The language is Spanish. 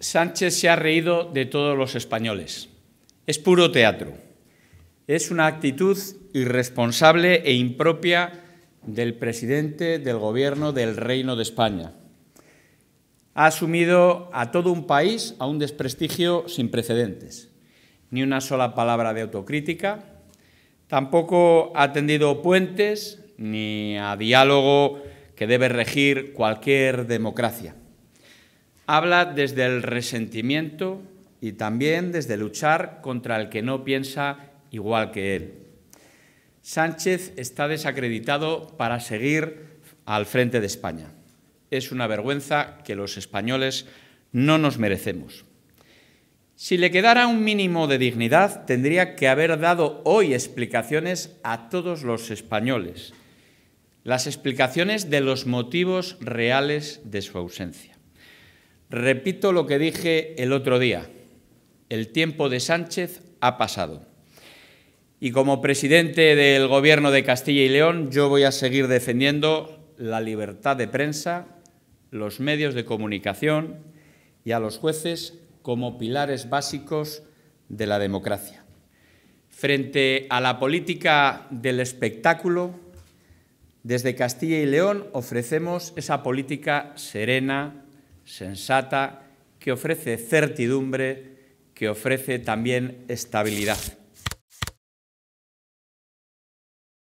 Sánchez se ha reído de todos los españoles. Es puro teatro. Es una actitud irresponsable e impropia del presidente del Gobierno del Reino de España. Ha asumido a todo un país a un desprestigio sin precedentes. Ni una sola palabra de autocrítica. Tampoco ha tendido puentes ni a diálogo que debe regir cualquier democracia habla desde el resentimiento y también desde luchar contra el que no piensa igual que él. Sánchez está desacreditado para seguir al frente de España. Es una vergüenza que los españoles no nos merecemos. Si le quedara un mínimo de dignidad, tendría que haber dado hoy explicaciones a todos los españoles, las explicaciones de los motivos reales de su ausencia. Repito lo que dije el otro día. El tiempo de Sánchez ha pasado. Y como presidente del Gobierno de Castilla y León, yo voy a seguir defendiendo la libertad de prensa, los medios de comunicación y a los jueces como pilares básicos de la democracia. Frente a la política del espectáculo, desde Castilla y León ofrecemos esa política serena, sensata, que ofrece certidumbre, que ofrece también estabilidad.